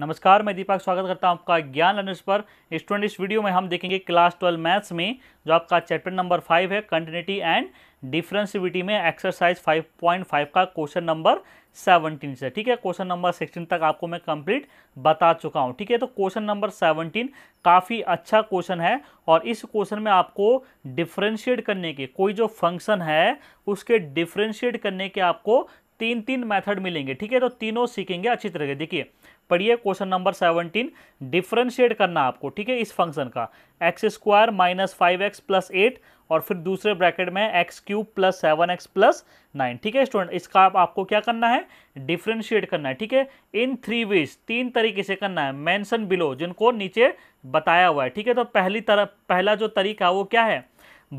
नमस्कार मैं दीपक स्वागत करता हूं आपका ज्ञान लर्नर्स पर स्टूडेंट इस वीडियो में हम देखेंगे क्लास ट्वेल्व मैथ्स में जो आपका चैप्टर नंबर फाइव है कंटिन्यूटी एंड डिफ्रेंसिविटी में एक्सरसाइज 5.5 का क्वेश्चन नंबर 17 से ठीक है क्वेश्चन नंबर 16 तक आपको मैं कंप्लीट बता चुका हूँ ठीक है तो क्वेश्चन नंबर 17 काफ़ी अच्छा क्वेश्चन है और इस क्वेश्चन में आपको डिफ्रेंशिएट करने के कोई जो फंक्शन है उसके डिफ्रेंशिएट करने के आपको तीन तीन मेथड मिलेंगे ठीक है तो तीनों सीखेंगे अच्छी तरह देखिए पढ़िए क्वेश्चन नंबर सेवनटीन डिफ्रेंशिएट करना आपको ठीक है इस फंक्शन का x square minus five x plus eight और फिर दूसरे ब्रैकेट में x cube plus seven x plus nine ठीक है स्टूडेंट इसका आप, आपको क्या करना है डिफ्रेंशिएट करना है ठीक है इन थ्री वेज तीन तरीके से करना है मैंसन बिलो जिनको नीचे बताया हुआ है ठीक है तो पहली तरफ पहला जो तरीका वो क्या है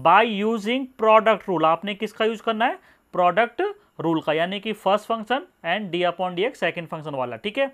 बाय यूजिंग प्रोडक्ट रूल आपने किसका यूज करना है प्रोडक्ट रूल का यानी कि first function and d upon d x second function वाला ठीक है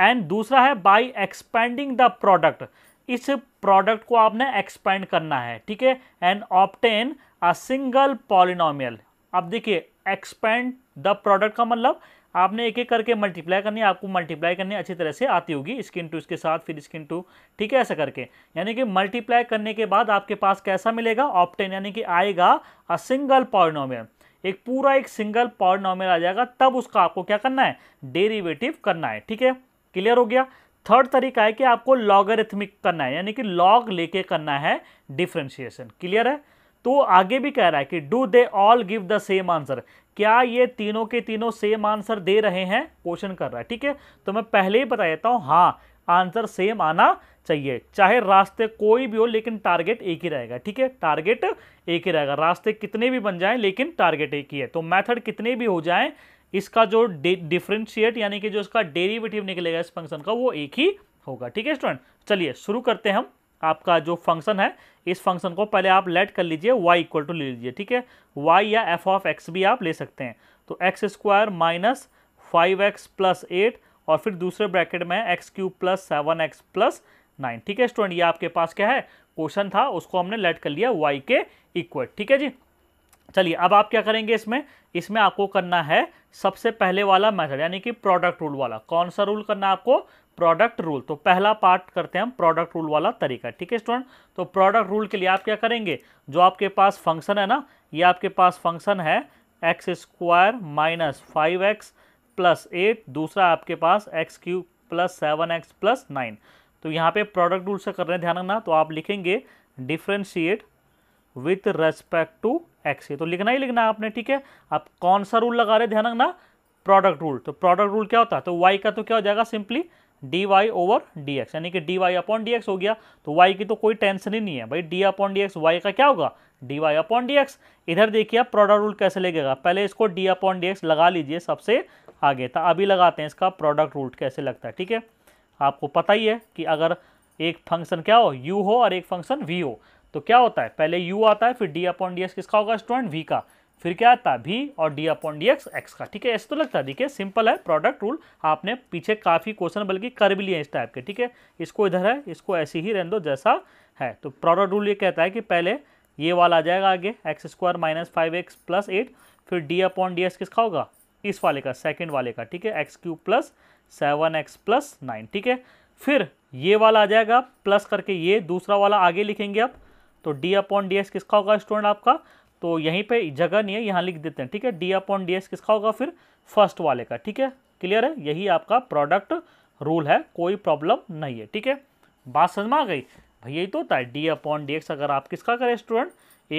एंड दूसरा है बाय एक्सपेंडिंग द प्रोडक्ट इस प्रोडक्ट को आपने एक्सपेंड करना है ठीक है and obtain a single polynomial अब देखिए एक्सपेंड द प्रोडक्ट का मतलब आपने एक एक करके मल्टीप्लाई करनी आपको मल्टीप्लाई करनी अच्छी तरह से आती होगी स्किन टू इसके साथ फिर स्किन टू ठीक है ऐसा करके यानी कि मल्टीप्लाई करने के बाद आपके पास कैसा मिलेगा ऑप्टेन यानी कि आएगा अ सिंगल पॉलिनोमियल एक पूरा एक सिंगल पॉलिनोमियल आ जाएगा तब उसका आपको क्या करना है डेरिवेटिव करना है ठीक है क्लियर हो गया थर्ड तरीका है कि आपको लॉगरिथमिक करना है यानी कि लॉग लेके करना है डिफ्रेंशिएशन क्लियर है तो आगे भी कह रहा है कि do they all give the same answer क्या ये तीनों के तीनों सेम आंसर दे रहे हैं क्वेश्चन कर रहा है ठीक है तो मैं पहले ही बता देता हूं हाँ आंसर सेम आना चाहिए चाहे रास्ते कोई भी हो लेकिन टारगेट एक ही रहेगा ठीक है टारगेट एक ही रहेगा रास्ते कितने भी बन जाएं लेकिन टारगेट एक ही है तो मेथड कितने भी हो जाएं इसका जो डिफ्रेंशिएट यानी कि जो इसका डेरिवेटिव निकलेगा इस फंक्शन का वो एक ही होगा ठीक है स्टूडेंट चलिए शुरू करते हैं हम आपका जो फंक्शन है इस फंक्शन को पहले आप लेट कर लीजिए y इक्वल टू ले लीजिए ठीक है y या एफ ऑफ एक्स भी आप ले सकते हैं तो x square minus five x plus eight और फिर दूसरे ब्रैकेट में x cube plus seven x plus nine ठीक है स्टूडेंट ये आपके पास क्या है क्वेश्चन था उसको हमने लेट कर लिया वाई के इक्वल ठीक है जी चलिए अब आप क्या करेंगे इसमें इसमें आपको करना है सबसे पहले वाला मेथड यानी कि प्रोडक्ट रूल वाला कौन सा रूल करना है आपको प्रोडक्ट रूल तो पहला पार्ट करते हैं हम प्रोडक्ट रूल वाला तरीका ठीक है स्टूडेंट तो प्रोडक्ट रूल के लिए आप क्या करेंगे जो आपके पास फंक्शन है ना ये आपके पास फंक्शन है x square minus five x plus eight दूसरा आपके पास x cube plus seven x plus nine तो यहाँ पे प्रोडक्ट रूल से कर रहे हैं ध्यान रखना तो आप लिखेंगे differentiate with respect to x a तो लिखना ही लिखना है आपने ठीक है आप कौन सा रूल लगा रहे ध्यान रखना प्रोडक्ट रूल तो प्रोडक्ट रूल क्या होता है तो वाई का तो क्या हो जाएगा simply d y over d x यानी कि d y upon d x हो गया तो वाई की तो कोई टेंशन ही नहीं है भाई d upon d x y का क्या होगा d y upon d x इधर देखिए आप प्रोडक्ट रूल कैसे लगेगा पहले इसको डी अपॉन डी एक्स लगा लीजिए सबसे आगे तो अभी लगाते हैं इसका प्रोडक्ट रूल कैसे लगता है ठीक है आपको पता ही है कि अगर एक फंक्शन क्या हो यू हो और एक फंक्शन वी हो तो क्या होता है पहले यू आता है फिर डी अपॉन डी एक्स किसका होगा स्टूडेंट वी का फिर क्या आता है वी और d upon d x x का ठीक है ऐसे तो लगता है देखिए सिंपल है प्रोडक्ट रूल आपने पीछे काफ़ी क्वेश्चन बल्कि कर भी लिए इस टाइप के ठीक है इसको इधर है इसको ऐसे ही रहने दो जैसा है तो प्रोडक्ट रूल ये कहता है कि पहले ये वाला आ जाएगा आगे x square minus five x plus eight फिर डी अपॉन डी एक्स किसका होगा इस वाले का सेकेंड वाले का ठीक है x cube plus seven x plus nine ठीक है फिर ये वाला आ जाएगा प्लस करके ये दूसरा वाला आगे लिखेंगे आप तो डी अपॉन डी किसका होगा स्टूडेंट आपका तो यहीं पे जगह नहीं है यहाँ लिख देते हैं ठीक है डी अपॉन डी किसका होगा फिर फर्स्ट वाले का ठीक है क्लियर है यही आपका प्रोडक्ट रूल है कोई प्रॉब्लम नहीं है ठीक है बात समझ में आ गई भाई यही तो होता है डी अपॉन डी एक्स अगर आप किसका करें स्टूडेंट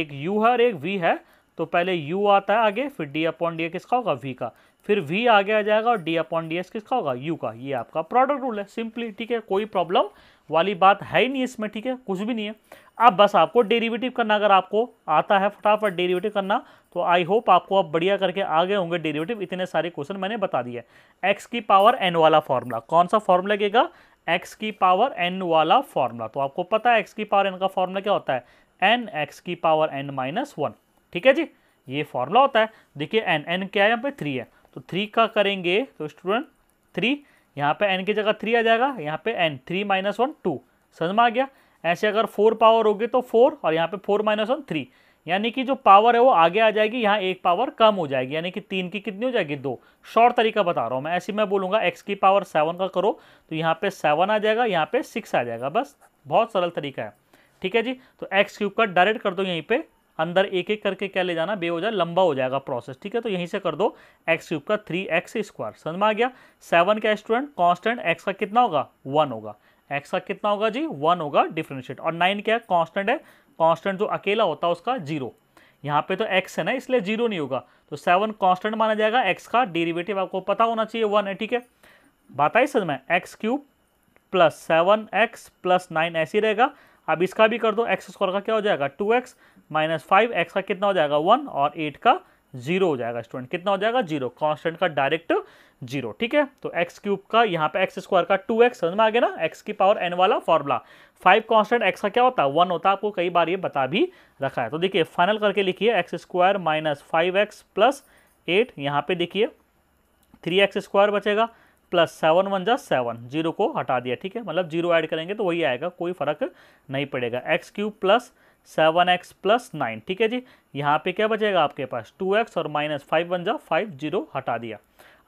एक यू है और एक वी है तो पहले यू आता है आगे फिर डी अपॉन डी किसका होगा वी का फिर वी आगे आ जाएगा और डी अपॉन डी किसका होगा यू का ये आपका प्रोडक्ट रूल है सिंपली ठीक है कोई प्रॉब्लम वाली बात है ही नहीं इसमें ठीक है कुछ भी नहीं है अब बस आपको डेरिवेटिव करना अगर आपको आता है फटाफट डेरिवेटिव करना तो आई होप आपको अब बढ़िया करके आगे होंगे डेरिवेटिव इतने सारे क्वेश्चन मैंने बता दिए एक्स की पावर एन वाला फॉर्मूला कौन सा फॉर्मूला लगेगा एक्स की पावर एन वाला फॉर्मूला तो आपको पता है एक्स की पावर एन का फॉर्मूला क्या होता है एन एक्स की पावर एन माइनस वन ठीक है जी ये फॉर्मूला होता है देखिए एन एन क्या है यहाँ पे थ्री है तो थ्री का करेंगे तो स्टूडेंट थ्री यहाँ पे एन की जगह थ्री आ जाएगा यहाँ पे n three minus one two समझ में आ गया ऐसे अगर फोर पावर होगी तो फोर और यहाँ पे फोर माइनस वन थ्री यानी कि जो पावर है वो आगे आ जाएगी यहाँ एक पावर कम हो जाएगी यानी कि तीन की कितनी हो जाएगी दो शॉर्ट तरीका बता रहा हूँ मैं ऐसे मैं बोलूँगा एक्स की पावर सेवन का करो तो यहाँ पे सेवन आ जाएगा यहाँ पे सिक्स आ जाएगा बस बहुत सरल तरीका है ठीक है जी तो एक्स क्यूब का डायरेक्ट कर दो यहीं पर अंदर एक एक करके क्या ले जाना बे हो जाए लंबा हो जाएगा प्रोसेस ठीक है तो यहीं से कर दो एक्स क्यूब का थ्री एक्स स्क्वायर समझ में आ गया सेवन का स्टूडेंट कांस्टेंट एक्स का कितना होगा वन होगा एक्स का कितना होगा जी वन होगा डिफ्रेंशिएट और नाइन क्या है कॉन्स्टेंट है कॉन्स्टेंट जो अकेला होता है उसका जीरो यहाँ पे तो एक्स है ना इसलिए जीरो नहीं होगा तो सेवन कॉन्स्टेंट माना जाएगा एक्स का डेरिवेटिव आपको पता होना चाहिए वन है ठीक है बात आई समझ में x cube plus seven x plus nine ऐसे ही रहेगा अब इसका भी कर दो एक्स स्क्वायर का क्या हो जाएगा two x minus five x का कितना हो जाएगा वन और एट का जीरो हो जाएगा स्टूडेंट कितना हो जाएगा जीरो कांस्टेंट का डायरेक्ट जीरो ठीक है तो एक्स क्यूब का यहाँ पे एक्स स्क्वायर का टू एक्स समझ में आ गया ना एक्स की पावर एन वाला फॉर्मूला फाइव कांस्टेंट एक्स का क्या होता है वन होता है आपको कई बार ये बता भी रखा है तो देखिए फाइनल करके लिखिए x square minus five x plus eight यहाँ पे देखिए थ्री एक्स स्क्वायर बचेगा प्लस सेवन वन जा सेवन जीरो को हटा दिया ठीक है मतलब जीरो ऐड करेंगे तो वही आएगा कोई फर्क नहीं पड़ेगा x cube plus seven x plus nine ठीक है जी यहाँ पे क्या बचेगा आपके पास टू एक्स और माइनस फाइव वन जाओ फाइव जीरो हटा दिया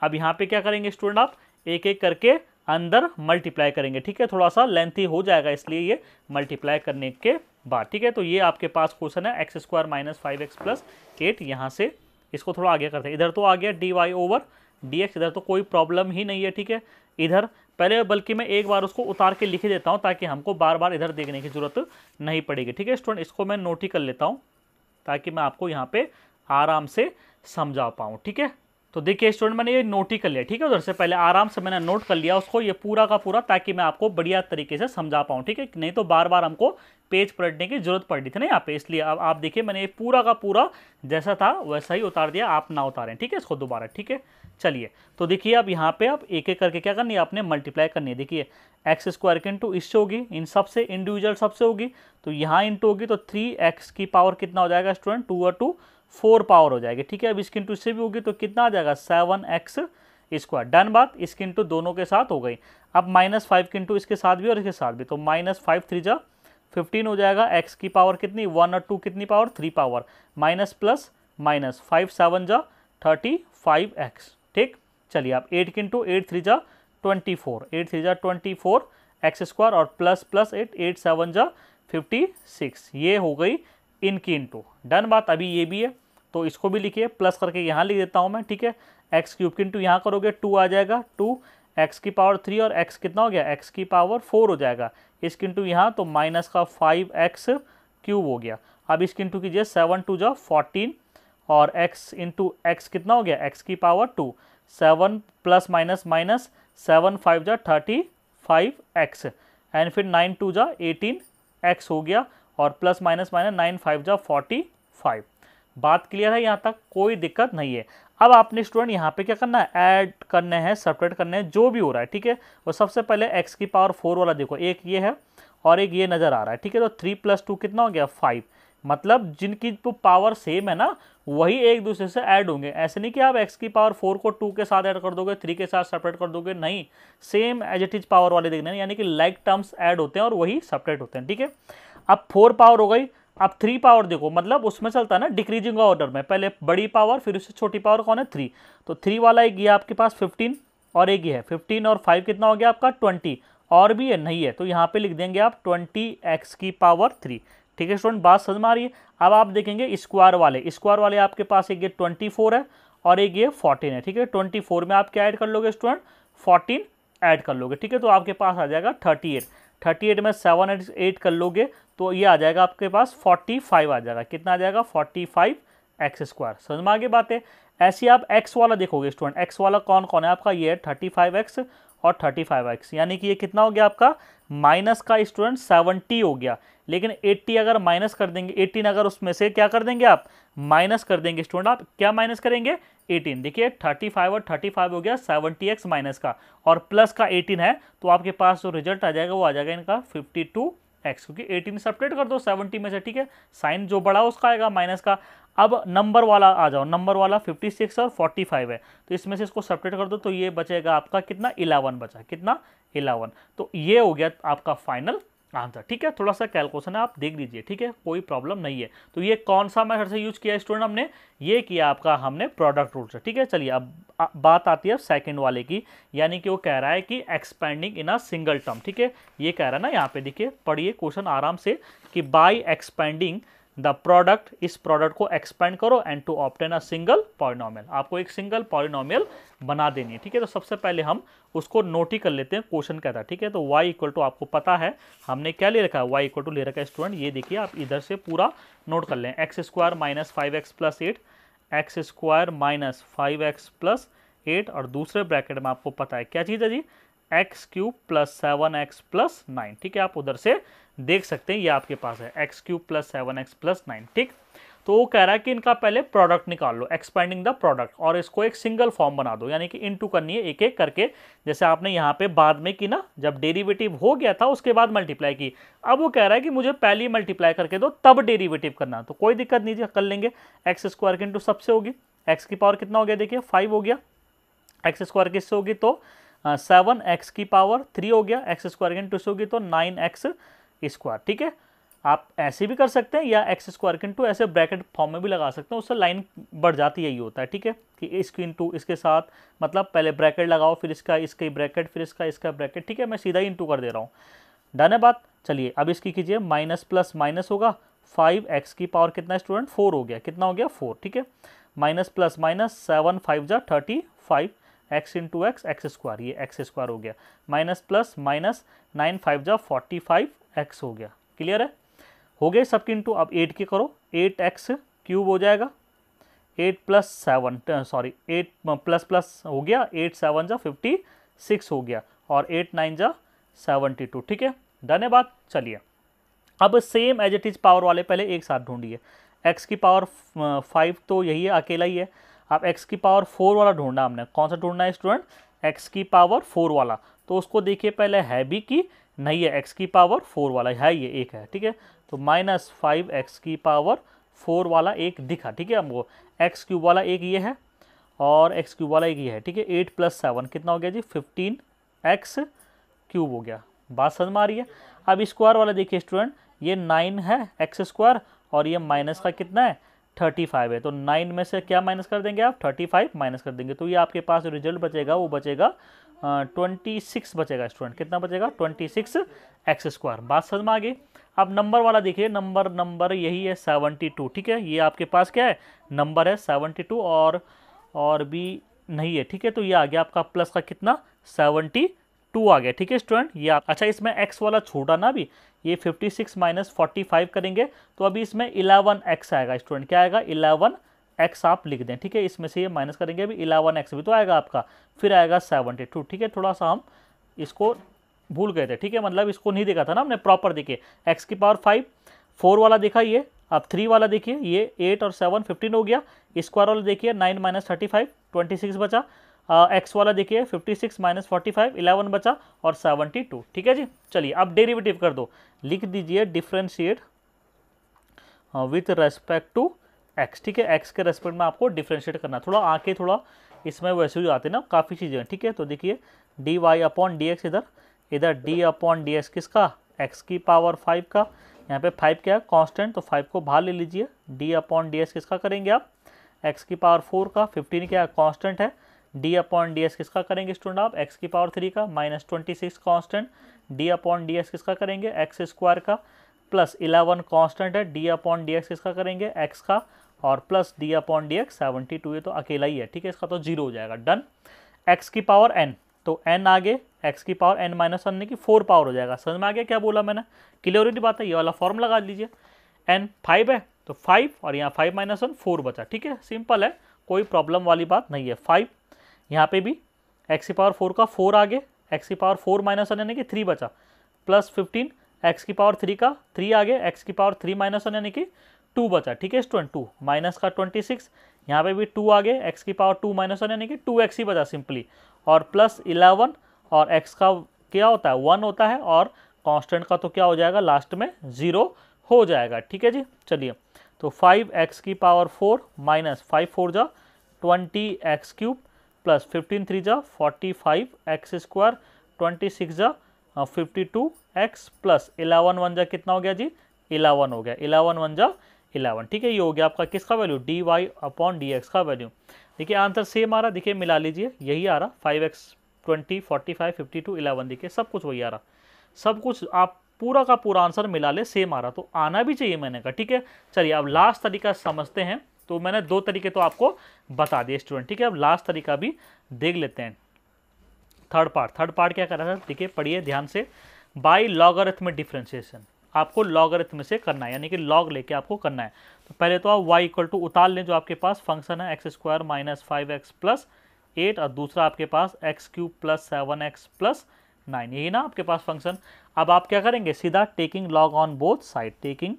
अब यहाँ पे क्या करेंगे स्टूडेंट आप एक एक करके अंदर मल्टीप्लाई करेंगे ठीक है थोड़ा सा लेंथी हो जाएगा इसलिए ये मल्टीप्लाई करने के बाद ठीक है तो ये आपके पास क्वेश्चन है x square minus five x plus eight यहाँ से इसको थोड़ा आगे करते हैं इधर तो आ गया d y over d x इधर तो कोई प्रॉब्लम ही नहीं है ठीक है इधर पहले बल्कि मैं एक बार उसको उतार के लिख देता हूँ ताकि हमको बार बार इधर देखने की ज़रूरत नहीं पड़ेगी ठीक है स्टूडेंट इसको मैं नोट ही कर लेता हूँ ताकि मैं आपको यहाँ पे आराम से समझा पाऊँ ठीक है तो देखिए स्टूडेंट मैंने ये नोट ही कर लिया ठीक है उधर से पहले आराम से मैंने नोट कर लिया उसको ये पूरा का पूरा ताकि मैं आपको बढ़िया तरीके से समझा पाऊँ ठीक है नहीं तो बार बार हमको पेज पलटने की जरूरत पड़ रही थी ना यहाँ पे इसलिए अब आप देखिए मैंने ये पूरा का पूरा जैसा था वैसा ही उतार दिया आप ना उतारें ठीक है इसको दोबारा ठीक है चलिए तो देखिए अब यहाँ पे आप एक एक करके क्या करनी है आपने मल्टीप्लाई करनी है देखिए एक्स स्क्वायर की इंटू इससे होगी इन सबसे इंडिविजुअल सबसे होगी तो यहाँ इंटू होगी तो थ्री एक्स की पावर कितना हो जाएगा स्टूडेंट टू और टू फोर पावर हो जाएगी ठीक है अब इसकी इंटू इससे भी होगी तो कितना आ जाएगा सेवन एक्स स्क्वायर डन बात इसकी इंटू दोनों के साथ हो गई अब माइनस फाइव की इंटू इसके साथ भी और इसके साथ भी तो माइनस फाइव थ्री जा फिफ्टीन हो जाएगा एक्स की पावर कितनी वन और टू कितनी power three power minus plus minus five seven जा थर्टी फाइव एक्स ठीक चलिए आप एट इंटू एट थ्री जा ट्वेंटी फोर एट थ्री जा ट्वेंटी फोर एक्स स्क्वायर और plus plus eight eight seven जा फिफ्टी सिक्स ये हो गई इनकी इंटू डन बात अभी ये भी है तो इसको भी लिखिए प्लस करके यहाँ लिख देता हूँ मैं ठीक है एक्स क्यूब की इंटू यहाँ करोगे टू आ जाएगा टू एक्स की पावर थ्री और एक्स कितना हो गया एक्स की पावर फोर हो जाएगा इस किंटू यहाँ तो माइनस का फाइव एक्स क्यूब हो गया अब इस किंटू कीजिए सेवन टू जा फोर्टीन और x इंटू एक्स कितना हो गया x की power two seven plus minus minus seven five जा थर्टी फाइव एक्स एंड फिर नाइन टू जा एटीन एक्स हो गया और plus minus minus nine five जा फोर्टी फाइव बात क्लियर है यहाँ तक कोई दिक्कत नहीं है अब आपने स्टूडेंट यहाँ पे क्या करना है ऐड करने हैं सेपरेट करने हैं जो भी हो रहा है ठीक है और सबसे पहले एक्स की पावर फोर वाला देखो एक ये है और एक ये नज़र आ रहा है ठीक है तो थ्री प्लस टू कितना हो गया फाइव मतलब जिनकी तो पावर सेम है ना वही एक दूसरे से ऐड होंगे ऐसे नहीं कि आप x की पावर फोर को टू के साथ ऐड कर दोगे थ्री के साथ सेपरेट कर दोगे नहीं same as it is power वाले देखने यानी कि लाइक टर्म्स ऐड होते हैं और वही सेपरेट होते हैं ठीक है अब फोर पावर हो गई अब थ्री पावर देखो मतलब उसमें चलता है ना डिक्रीजिंग ऑर्डर में पहले बड़ी पावर फिर उससे छोटी पावर कौन है थ्री तो थ्री वाला एक ये आपके पास फिफ्टीन और एक ही है फिफ्टीन और फाइव कितना हो गया आपका ट्वेंटी और भी है नहीं है तो यहाँ पे लिख देंगे आप ट्वेंटी एक्स की पावर थ्री ठीक है स्टूडेंट बात समझ में आ रही है अब आप देखेंगे स्क्वायर वाले स्क्वायर वाले आपके पास एक ये ट्वेंटी फोर है और एक ये फोर्टीन है ठीक है ट्वेंटी फोर में आप क्या ऐड कर लोगे स्टूडेंट फोर्टीन ऐड कर लोगे ठीक है तो आपके पास आ जाएगा थर्टी एट थर्टी एट में सेवन एट एट कर लोगे तो ये आ जाएगा आपके पास फोर्टी फाइव आ जाएगा कितना आ जाएगा फोर्टी फाइव एक्स स्क्वायर समझ में आगे बात है ऐसी आप एक्स वाला देखोगे स्टूडेंट एक्स वाला कौन कौन है आपका ये है थर्टी फाइव एक्स और थर्टी फाइव एक्स यानी कि ये कितना हो गया आपका माइनस का स्टूडेंट सेवनटी हो गया लेकिन एट्टी अगर माइनस कर देंगे एटीन अगर उसमें से क्या कर देंगे आप माइनस कर देंगे स्टूडेंट आप क्या माइनस करेंगे एटीन देखिए थर्टी फाइव और थर्टी फाइव हो गया सेवनटी एक्स माइनस का और प्लस का एटीन है तो आपके पास जो रिजल्ट आ जाएगा वो आ जाएगा इनका फिफ्टी टू एक्स क्योंकि एटीन से कर दो सेवनटी में से ठीक है साइन जो बड़ा उसका आएगा माइनस का अब नंबर वाला आ जाओ नंबर वाला फिफ्टी सिक्स और फोर्टी फाइव है तो इसमें से इसको सेपरेट कर दो तो ये बचेगा आपका कितना इलेवन बचा कितना इलेवन तो ये हो गया आपका फाइनल आंसर ठीक है थोड़ा सा कैलकुलेशन आप देख लीजिए ठीक है कोई प्रॉब्लम नहीं है तो ये कौन सा मेथड से यूज किया स्टूडेंट हमने ये किया आपका हमने प्रोडक्ट रूल से ठीक है चलिए अब बात आती है सेकंड वाले की यानी कि वो कह रहा है कि expanding in a single term ठीक है ये कह रहा है ना यहाँ पे देखिए पढ़िए क्वेश्चन आराम से कि बाई एक्सपेंडिंग द प्रोडक्ट इस प्रोडक्ट को एक्सपेंड करो and to obtain a single polynomial आपको एक सिंगल पॉलिनॉमियल बना देनी है ठीक है तो सबसे पहले हम उसको नोट ही कर लेते हैं क्वेश्चन कहता है ठीक है तो y इक्वल टू आपको पता है हमने क्या ले रखा है y इक्वल टू ले रखा है स्टूडेंट ये देखिए आप इधर से पूरा नोट कर लें x square minus five x plus eight x square minus five x plus eight और दूसरे ब्रैकेट में आपको पता है क्या चीज़ है जी x cube plus seven x plus nine ठीक है आप उधर से देख सकते हैं ये आपके पास है x cube plus seven x plus nine ठीक तो वो कह रहा है कि इनका पहले प्रोडक्ट निकाल लो एक्सपेंडिंग द प्रोडक्ट और इसको एक सिंगल फॉर्म बना दो यानी कि इनटू करनी है एक एक करके जैसे आपने यहाँ पे बाद में की ना जब डेरिवेटिव हो गया था उसके बाद मल्टीप्लाई की अब वो कह रहा है कि मुझे पहले मल्टीप्लाई करके दो तब डेरिवेटिव करना तो कोई दिक्कत नहीं कर लेंगे एक्स स्क्वायर की इंटू सबसे होगी एक्स की पावर कितना हो गया देखिए फाइव हो गया एक्स स्क्वायर किससे होगी तो सेवन एक्स की पावर थ्री हो गया एक्स स्क्वायर इन टू से होगी तो नाइन एक्स स्क्वायर ठीक है आप ऐसे भी कर सकते हैं या एक्स स्क्वायर किन टू ऐसे ब्रैकेट फॉर्म में भी लगा सकते हैं उससे लाइन बढ़ जाती है यही होता है ठीक है कि इसकी इंटू इसके साथ मतलब पहले ब्रैकेट लगाओ फिर इसका इसके ब्रैकेट फिर इसका इसका ब्रैकेट ठीक है मैं सीधा ही इंटू कर दे रहा हूँ डन है बात चलिए अब इसकी कीजिए माइनस प्लस माइनस होगा फाइव एक्स की पावर कितना स्टूडेंट फोर हो गया कितना हो गया फोर ठीक है minus plus minus seven five जा thirty five x into x x square ये एक्स स्क्वायर हो गया minus plus minus nine five जा फोर्टी फाइव एक्स हो गया क्लियर है हो गए सबके इंटू अब एट के करो एट एक्स क्यूब हो जाएगा eight plus seven sorry eight plus plus हो गया एट सेवन जा फिफ्टी सिक्स हो गया और एट नाइन जा सेवनटी टू ठीक है धन्यवाद चलिए अब same as it is power वाले पहले एक साथ ढूंढिए एक्स की पावर फाइव uh, तो यही है अकेला ही है अब एक्स की पावर फोर वाला ढूंढना हमने कौन सा ढूंढना है स्टूडेंट एक्स की पावर फोर वाला तो उसको देखिए पहले है भी कि नहीं है एक्स की पावर फोर वाला है ये एक है ठीक है तो माइनस फाइव एक्स की पावर फोर वाला एक दिखा ठीक है हमको एक्स क्यूब वाला एक ये है और एक्स क्यूब वाला एक ये है ठीक है एट प्लस सेवन कितना हो गया जी फिफ्टीन एक्स क्यूब हो गया बात समझ में आ रही है अब स्क्वायर वाला देखिए स्टूडेंट ये नाइन है एक्स स्क्वायर और ये माइनस का कितना है थर्टी फाइव है तो नाइन में से क्या माइनस कर देंगे आप थर्टी फाइव माइनस कर देंगे तो ये आपके पास रिजल्ट बचेगा वो बचेगा ट्वेंटी सिक्स बचेगा स्टूडेंट कितना बचेगा ट्वेंटी सिक्स एक्स स्क्वायर बात समझ में आ गई अब नंबर वाला देखिए नंबर नंबर यही है सेवनटी टू ठीक है ये आपके पास क्या है नंबर है सेवनटी टू और और भी नहीं है ठीक है तो ये आ गया आपका प्लस का कितना सेवेंटी टू आ गया ठीक है स्टूडेंट ये अच्छा इसमें एक्स वाला छोटा ना भी ये 56 सिक्स माइनस फोर्टी करेंगे तो अभी इसमें इलेवन एक्स आएगा स्टूडेंट क्या आएगा इलेवन एक्स आप लिख दें ठीक है इसमें से ये माइनस करेंगे अभी इलेवन एक्स भी तो आएगा आपका फिर आएगा सेवनटी टू ठीक है थोड़ा सा हम इसको भूल गए थे ठीक है मतलब इसको नहीं देखा था ना हमने प्रॉपर देखिए एक्स की पावर फाइव फोर वाला देखा ये अब थ्री वाला देखिए ये एट और सेवन फिफ्टीन हो गया स्क्वायर वाला देखिए nine minus thirty five twenty six बचा एक्स वाला देखिए 56 सिक्स माइनस फोर्टी बचा और 72 ठीक है जी चलिए अब डेरिवेटिव कर दो लिख दीजिए differentiate with respect to x ठीक है एक्स के रेस्पेक्ट में आपको डिफ्रेंशिएट करना थोड़ा आके थोड़ा इसमें वैसे भी आते हैं ना काफ़ी चीज़ें ठीक है तो देखिए d y upon d x इधर इधर डी अपॉन डी एक्स किसका एक्स की पावर फाइव का यहाँ पे फाइव क्या है कांस्टेंट तो फाइव को भाग ले लीजिए डी अपॉन डी एक्स किसका करेंगे आप एक्स की पावर फोर का फिफ्टीन क्या है कॉन्स्टेंट है डी अपॉन डी एस किसका करेंगे स्टूडेंट आप एक्स की पावर थ्री का minus twenty six constant d upon d s किसका करेंगे एक्स स्क्वायर का प्लस इलेवन कॉन्स्टेंट है डी अपॉन डी एक्स किसका करेंगे एक्स का और plus d upon d x seventy two ये तो अकेला ही है ठीक है इसका तो जीरो हो जाएगा डन एक्स की पावर एन तो एन आगे एक्स की पावर एन माइनस वन की फोर पावर हो जाएगा समझ में आ गया क्या बोला मैंने क्लियर होती बात है ये वाला फॉर्म लगा लीजिए एन फाइव है तो फाइव और यहाँ फाइव माइनस वन फोर बचा ठीक है सिंपल है कोई प्रॉब्लम वाली बात नहीं है फाइव यहाँ पे भी एक्स की पावर फोर का फोर आगे एक्स की पावर फोर माइनस वन यानी कि थ्री बचा प्लस फिफ्टीन एक्स की पावर थ्री का थ्री आगे एक्स की पावर थ्री माइनस वन यानी कि टू बचा ठीक है स्टूडेंट टू माइनस का ट्वेंटी सिक्स यहाँ पे भी टू आगे एक्स की पावर टू माइनस वन यानी कि टू एक्स ही बचा सिंपली और प्लस इलेवन और एक्स का क्या होता है वन होता है और कॉन्स्टेंट का तो क्या हो जाएगा लास्ट में ज़ीरो हो जाएगा ठीक है जी चलिए तो फाइव एक्स की power four minus five four जा twenty x cube plus fifteen three जा forty five x square twenty six जा fifty two x plus eleven one जा कितना हो गया जी इलेवन हो गया इलेवन वन जा इलेवन ठीक है ये हो गया आपका किसका value d y upon d x का वैल्यू देखिए आंसर सेम आ रहा देखिए मिला लीजिए यही आ रहा five x twenty forty five fifty two eleven देखिए सब कुछ वही आ रहा सब कुछ आप पूरा का पूरा आंसर मिला ले सेम आ रहा तो आना भी चाहिए मैंने कहा ठीक है चलिए अब लास्ट तरीका समझते हैं तो मैंने दो तरीके तो आपको बता दिए स्टूडेंट ठीक है अब लास्ट तरीका भी देख लेते हैं थर्ड पार्ट थर्ड पार्ट क्या कर रहा था देखिए पढ़िए ध्यान से बाई लॉगरथ में डिफ्रेंशिएशन आपको लॉगरथ में से करना है यानी कि लॉग लेके आपको करना है तो पहले तो आप वाई इक्वल टू उतार लें जो आपके पास फंक्शन है x square minus five x plus eight और दूसरा आपके पास x cube plus seven x plus nine यही ना आपके पास फंक्शन अब आप क्या करेंगे सीधा taking log on both side taking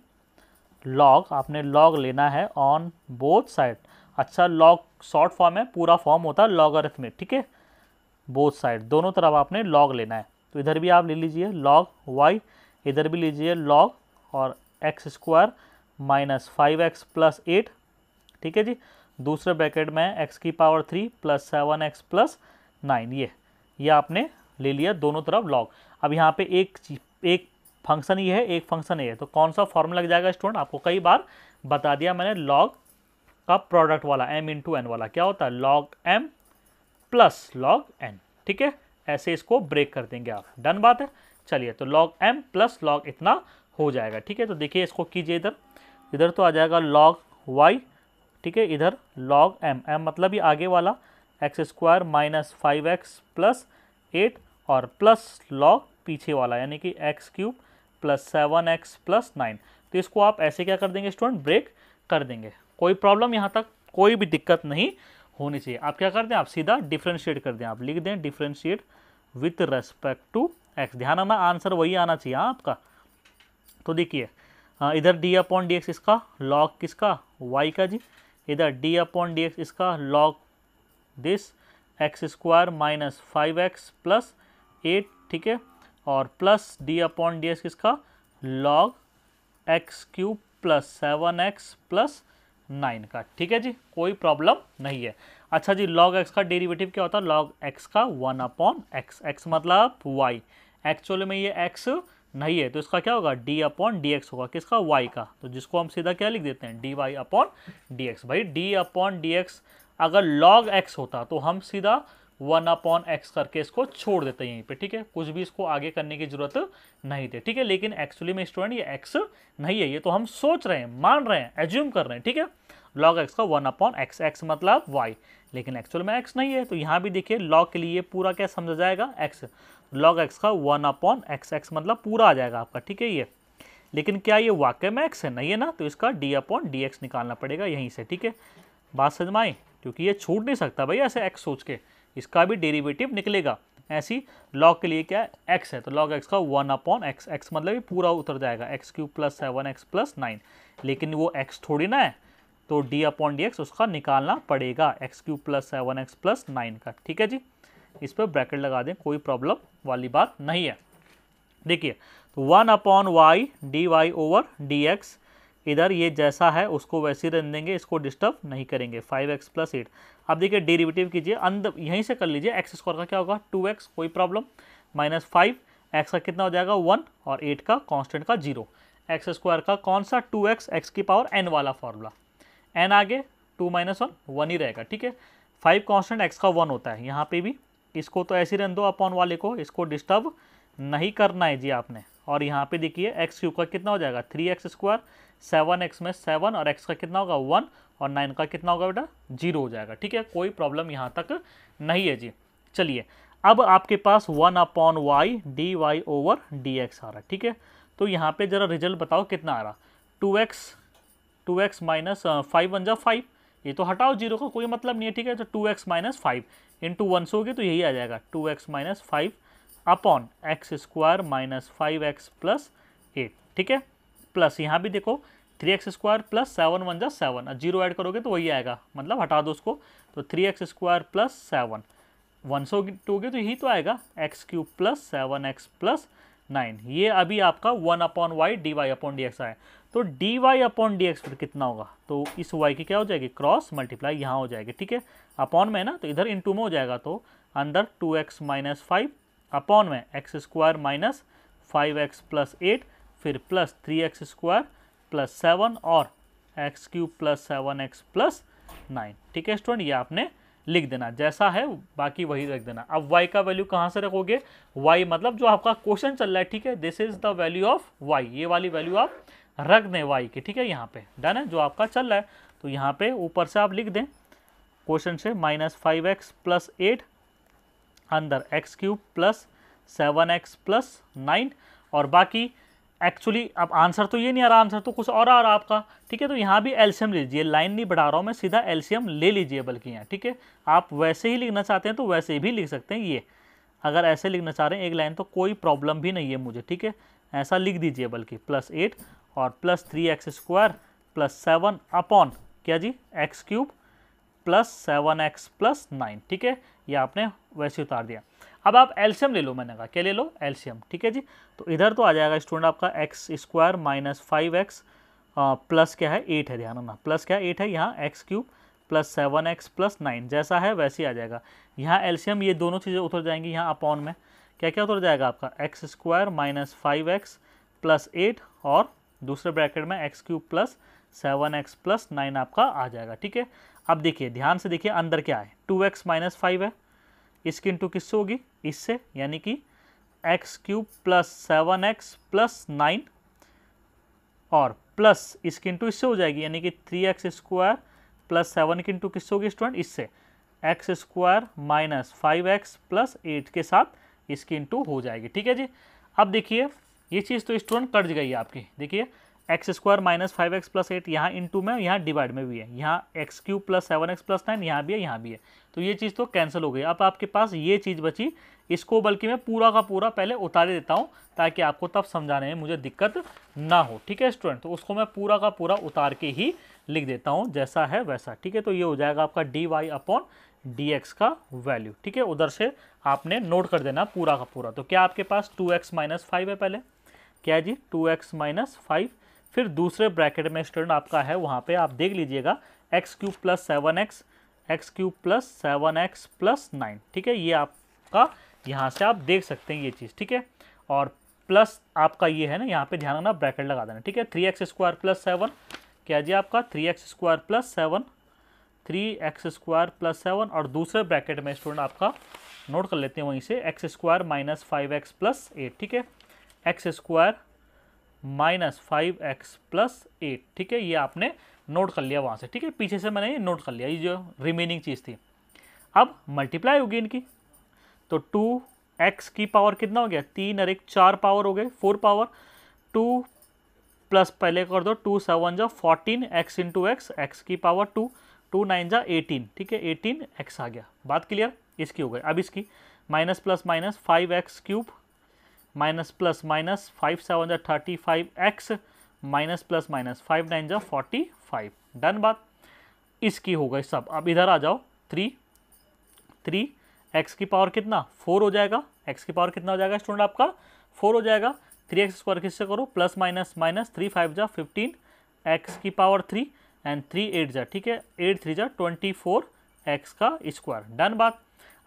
log आपने लॉग लेना है ऑन बोथ साइड अच्छा लॉग शॉर्ट फॉर्म है पूरा फॉर्म होता है अर्थ में ठीक है बोथ साइड दोनों तरफ आपने लॉग लेना है तो इधर भी आप ले लीजिए लॉग वाई इधर भी लीजिए लॉग और x square minus five x plus eight ठीक है जी दूसरे ब्रैकेट में एक्स की power three plus seven x plus nine ये ये आपने ले लिया दोनों तरफ लॉग अब यहाँ पे एक एक फंक्शन ये है एक फंक्शन ये है तो कौन सा फॉर्म लग जाएगा स्टूडेंट आपको कई बार बता दिया मैंने लॉग का प्रोडक्ट वाला एम इंटू एन वाला क्या होता है log m plus log n ठीक है ऐसे इसको ब्रेक कर देंगे आप डन बात है चलिए तो लॉग एम प्लस लॉग इतना हो जाएगा ठीक है तो देखिए इसको कीजिए इधर इधर तो आ जाएगा लॉग वाई ठीक है इधर लॉग एम एम मतलब ये आगे वाला x square minus five x plus eight और प्लस लॉग पीछे वाला यानी कि x cube plus seven x plus nine तो इसको आप ऐसे क्या कर देंगे स्टूडेंट ब्रेक कर देंगे कोई प्रॉब्लम यहाँ तक कोई भी दिक्कत नहीं होनी चाहिए आप क्या कर दें आप सीधा डिफ्रेंशिएट कर दें आप लिख दें differentiate with respect to x ध्यान आना आंसर वही आना चाहिए हाँ आपका तो देखिए हाँ, इधर डी अपॉन डी एक्स इसका लॉग किसका वाई का जी इधर डी अपॉन डी एक्स इसका log this x square minus five x plus eight ठीक है और plus d upon d x किसका log x cube plus seven x plus nine का ठीक है जी कोई प्रॉब्लम नहीं है अच्छा जी लॉग एक्स का डेरिवेटिव क्या होता है लॉग एक्स का वन अपॉन एक्स एक्स मतलब वाई एक्चुअली में ये एक्स नहीं है तो इसका क्या होगा डी अपॉन डी एक्स होगा किसका वाई का तो जिसको हम सीधा क्या लिख देते हैं d y upon d x भाई डी अपॉन डी एक्स अगर लॉग एक्स होता तो हम सीधा वन अपॉन एक्स करके इसको छोड़ देते हैं यहीं पे ठीक है कुछ भी इसको आगे करने की जरूरत नहीं थी ठीक है लेकिन एक्चुअली में स्टूडेंट ये एक्स नहीं है ये तो हम सोच रहे हैं मान रहे हैं एज्यूम कर रहे हैं ठीक है लॉग एक्स का वन अपॉन एक्स एक्स मतलब वाई लेकिन एक्चुअल में एक्स नहीं है तो यहाँ भी देखिए लॉग के लिए पूरा क्या समझा जाएगा एक्स लॉग एक्स का वन अपॉन एक्स एक्स मतलब पूरा आ जाएगा आपका ठीक है ये लेकिन क्या ये वाक्य में एक्स है नहीं है ना तो इसका डी अपॉन डी एक्स निकालना पड़ेगा यहीं से ठीक है बात समझ में आई क्योंकि ये छूट नहीं सकता भाई ऐसे एक्स सोच के इसका भी डेरिवेटिव निकलेगा ऐसी लॉग के लिए क्या है एक्स है तो लॉग एक्स का वन अपॉन एक्स एक्स मतलब पूरा उतर जाएगा x cube plus seven x plus nine लेकिन वो एक्स थोड़ी ना है तो डी अपॉन डी एक्स उसका निकालना पड़ेगा x cube plus seven x plus nine का ठीक है जी इस पर ब्रैकेट लगा दें कोई प्रॉब्लम वाली बात नहीं है देखिए तो one upon y d y over d x इधर ये जैसा है उसको वैसे ही रहने देंगे इसको डिस्टर्ब नहीं करेंगे फाइव एक्स प्लस एट अब देखिए डेरिवेटिव कीजिए अंदर यहीं से कर लीजिए एक्स स्क्वायर का क्या होगा टू एक्स कोई प्रॉब्लम माइनस फाइव एक्स का कितना हो जाएगा वन और एट का कांस्टेंट का जीरो एक्स स्क्वायर का कौन सा टू एक्स एक्स की पावर एन वाला फॉर्मूला एन आगे टू माइनस वन वन ही रहेगा ठीक है फाइव कॉन्स्टेंट एक्स का वन होता है यहाँ पर भी इसको तो ऐसे ही रहने दो अपॉन वाले को इसको डिस्टर्ब नहीं करना है जी आपने और यहाँ पे देखिए एक्स क्यूब का कितना हो जाएगा three x square seven x में सेवन और एक्स का कितना होगा वन और नाइन का कितना होगा बेटा जीरो हो जाएगा ठीक है कोई प्रॉब्लम यहाँ तक नहीं है जी चलिए अब आपके पास one upon y d y over d x आ रहा है ठीक है तो यहाँ पे ज़रा रिजल्ट बताओ कितना आ रहा two x two x minus five one जा फाइव ये तो हटाओ जीरो का कोई मतलब नहीं है ठीक है तो two x minus five into one से होगी तो यही आ जाएगा two x minus five upon x square minus five x plus eight ठीक है प्लस यहाँ भी देखो three x square plus seven one जा सेवन और जीरो ऐड करोगे तो वही आएगा मतलब हटा दो उसको तो three x square plus seven one सौ टोगे तो यही तो आएगा x cube plus seven x plus nine ये अभी आपका one upon y d y upon d x आया तो d y upon d x फिर कितना होगा तो इस वाई की क्या हो जाएगी क्रॉस मल्टीप्लाई यहाँ हो जाएगी ठीक है अपॉन में है ना तो इधर इन टू में हो जाएगा तो अंदर two x minus five upon में x square minus five x plus eight फिर plus three x square plus seven और x cube plus seven x plus nine ठीक है स्टूडेंट ये आपने लिख देना जैसा है बाकी वही रख देना अब y का वैल्यू कहाँ से रखोगे y मतलब जो आपका क्वेश्चन चल रहा है ठीक है this is the value of y ये वाली वैल्यू आप रख दें y की ठीक है यहाँ पे डन है जो आपका चल रहा है तो यहाँ पे ऊपर से आप लिख दें क्वेश्चन से minus five x plus eight अंदर x cube plus seven x plus nine और बाकी एक्चुअली अब आंसर तो ये नहीं आ रहा आंसर तो कुछ और आ रहा आपका ठीक है तो यहाँ भी एल्शियम ले लीजिए लाइन नहीं बढ़ा रहा हूँ मैं सीधा एल्शियम ले लीजिए बल्कि यहाँ ठीक है आप वैसे ही लिखना चाहते हैं तो वैसे भी लिख सकते हैं ये अगर ऐसे लिखना चाह रहे हैं एक लाइन तो कोई प्रॉब्लम भी नहीं है मुझे ठीक है ऐसा लिख दीजिए बल्कि प्लस एट और plus three x square plus seven upon क्या जी x cube plus seven x plus nine ठीक है ये आपने वैसे उतार दिया अब आप एल्शियम ले लो मैंने कहा क्या ले लो एल्शियम ठीक है जी तो इधर तो आ जाएगा स्टूडेंट आपका x square minus five x plus क्या है एट है ध्यान रखना प्लस क्या है एट है यहाँ x cube plus seven x plus nine जैसा है वैसे ही आ जाएगा यहाँ एल्शियम ये दोनों चीज़ें उतर जाएंगी यहाँ अपॉन में क्या क्या उतर जाएगा आपका x square minus five x plus eight और दूसरे ब्रैकेट में x cube plus seven x plus nine आपका आ जाएगा ठीक है अब देखिए ध्यान से देखिए अंदर क्या है टू एक्स माइनस फाइव है इसकी इंटू किससे होगी इससे यानी कि x cube plus seven x plus nine और प्लस इसकी इंटू इससे हो जाएगी यानी कि three x square plus seven की इंटू किससे होगी स्टूडेंट इससे x square minus five x plus eight के साथ इसकी इंटू हो जाएगी ठीक है जी अब देखिए ये चीज़ तो स्टूडेंट कट गई है आपकी देखिए x square minus five x plus eight यहाँ इन टू में यहाँ डिवाइड में भी है यहाँ x cube plus seven x plus nine यहाँ भी है यहाँ भी है तो ये चीज़ तो कैंसिल हो गई अब आपके पास ये चीज़ बची इसको बल्कि मैं पूरा का पूरा पहले उतार देता हूँ ताकि आपको तब समझाने में मुझे दिक्कत ना हो ठीक है स्टूडेंट तो उसको मैं पूरा का पूरा उतार के ही लिख देता हूँ जैसा है वैसा ठीक है तो ये हो जाएगा आपका d y upon d x का वैल्यू ठीक है उधर से आपने नोट कर देना पूरा का पूरा तो क्या आपके पास टू एक्स माइनस फाइव है पहले क्या जी टू एक्स माइनस फाइव फिर दूसरे ब्रैकेट में स्टूडेंट आपका है वहाँ पे आप देख लीजिएगा x cube plus seven x x cube plus seven x plus nine ठीक है ये आपका यहाँ से आप देख सकते हैं ये चीज़ ठीक है और प्लस आपका ये है ना यहाँ पे ध्यान रखना ब्रैकेट लगा देना ठीक है three x square plus seven क्या जी आपका three x square plus seven three x square plus seven और दूसरे ब्रैकेट में स्टूडेंट आपका नोट कर लेते हैं वहीं से x square minus five x plus eight ठीक है x square minus five x plus eight ठीक है ये आपने नोट कर लिया वहाँ से ठीक है पीछे से मैंने ये नोट कर लिया ये जो रिमेनिंग चीज़ थी अब मल्टीप्लाई होगी इनकी तो टू एक्स की पावर कितना हो गया तीन और एक चार पावर हो गए फोर पावर टू प्लस पहले कर दो टू सेवन जा fourteen x into x x की पावर टू टू नाइन जा एटीन ठीक है एटीन एक्स आ गया बात क्लियर इसकी हो गई अब इसकी minus plus minus five x cube minus plus minus five seven जा thirty five x minus plus minus five nine जा फोर्टी फाइव डन बात इसकी हो गई सब अब इधर आ जाओ थ्री थ्री एक्स की पावर कितना फोर हो जाएगा एक्स की पावर कितना हो जाएगा स्टूडेंट आपका फोर हो जाएगा थ्री एक्स स्क्वायर किससे करो plus minus minus three five जा फिफ्टीन एक्स की power three and three eight जा ठीक है एट थ्री जा ट्वेंटी फोर एक्स का स्क्वायर डन बात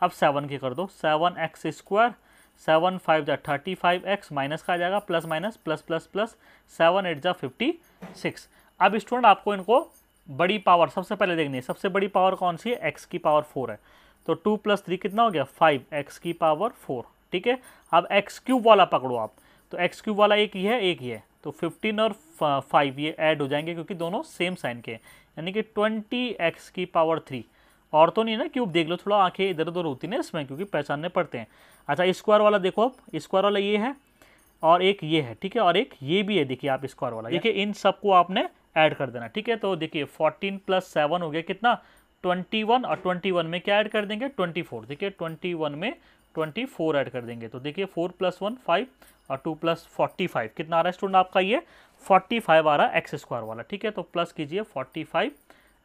अब सेवन की कर दो seven x square seven five जा थर्टी फाइव एक्स माइनस का आ जाएगा plus minus plus plus plus seven eight जा फिफ्टी सिक्स अब स्टूडेंट आपको इनको बड़ी पावर सबसे पहले देखनी है सबसे बड़ी पावर कौन सी है एक्स की पावर फोर है तो टू प्लस थ्री कितना हो गया फाइव एक्स की पावर फोर ठीक है अब एक्स क्यूब वाला पकड़ो आप तो एक्स क्यूब वाला एक ही है एक ही है तो फिफ्टीन और फाइव ये ऐड हो जाएंगे क्योंकि दोनों सेम साइन के हैं यानी कि ट्वेंटी एक्स की पावर थ्री औरतों ने ना क्यूब देख लो थोड़ा आंखें इधर उधर होती ना इसमें क्योंकि पहचानने पड़ते हैं अच्छा स्क्वायर वाला देखो आप स्क्वायर वाला ये है और एक ये है ठीक है और एक ये भी है देखिए आप स्क्वायर वाला देखिए इन सबको आपने ऐड कर देना ठीक है तो देखिए फोर्टीन प्लस सेवन हो गया कितना ट्वेंटी वन और ट्वेंटी वन में क्या ऐड कर देंगे ट्वेंटी फोर देखिए ट्वेंटी वन में ट्वेंटी फोर ऐड कर देंगे तो देखिए फोर प्लस वन फाइव और टू प्लस फोर्टी फाइव कितना आ रहा है स्टूडेंट आपका ये फोर्टी फाइव आ रहा है एक्स स्क्वायर वाला ठीक है तो प्लस कीजिए फोर्टी फाइव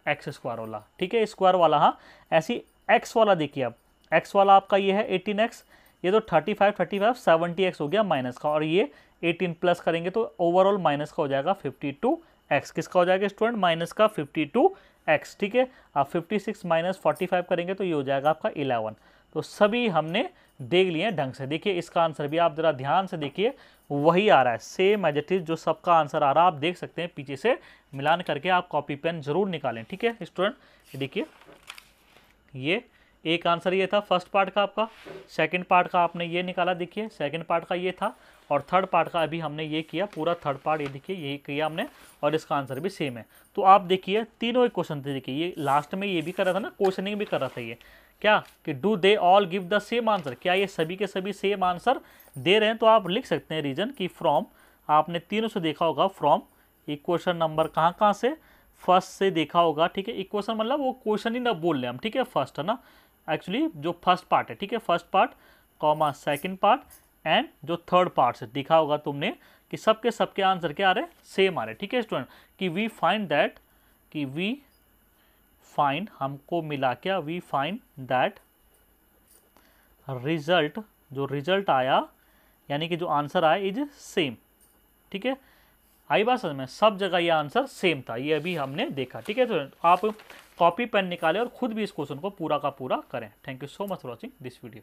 एक्स स्क्वायर वाला ठीक है स्क्वायर वाला हाँ ऐसी एक्स वाला देखिए आप एक्स वाला आपका ये है एटीन एक्स ये तो thirty five thirty five seventy x हो गया माइनस का और ये एटीन प्लस करेंगे तो ओवरऑल माइनस का हो जाएगा फिफ्टी टू एक्स किसका हो जाएगा स्टूडेंट माइनस का फिफ्टी टू एक्स ठीक है आप fifty six minus forty five करेंगे तो ये हो जाएगा आपका इलेवन तो सभी हमने देख लिए हैं ढंग से देखिए इसका आंसर भी आप ज़रा ध्यान से देखिए वही आ रहा है सेम एज इट इज़ जो सबका आंसर आ रहा है आप देख सकते हैं पीछे से मिलान करके आप कॉपी पेन जरूर निकालें ठीक है स्टूडेंट देखिए ये एक आंसर ये था फर्स्ट पार्ट का आपका सेकंड पार्ट का आपने ये निकाला देखिए सेकंड पार्ट का ये था और थर्ड पार्ट का अभी हमने ये किया पूरा थर्ड पार्ट ये देखिए ये किया हमने और इसका आंसर भी सेम है तो आप देखिए तीनों एक क्वेश्चन थे देखिए ये लास्ट में ये भी कर रहा था ना क्वेश्चनिंग भी कर रहा था ये क्या कि do they all give the same answer क्या ये सभी के सभी सेम आंसर दे रहे हैं तो आप लिख सकते हैं रीजन कि फ्रॉम आपने तीनों से देखा होगा फ्रॉम इक्वेशन नंबर कहाँ कहाँ से फर्स्ट से देखा होगा ठीक है इक्वेशन मतलब वो क्वेश्चन ही ना बोल रहे हम ठीक है फर्स्ट है ना एक्चुअली जो फर्स्ट पार्ट है ठीक है first part comma second part and जो थर्ड पार्ट से दिखा होगा तुमने कि सबके सबके आंसर क्या आ रहे हैं सेम आ रहे ठीक है स्टूडेंट कि वी फाइंड दैट कि वी फाइंड हमको मिला क्या वी फाइंड दैट रिजल्ट जो रिजल्ट आया यानी कि जो आंसर आया इज सेम ठीक है आई बात समझ में सब जगह ये आंसर सेम था ये अभी हमने देखा ठीक है तो आप कॉपी पेन निकालें और ख़ुद भी इस क्वेश्चन को पूरा का पूरा करें thank you so much for watching this video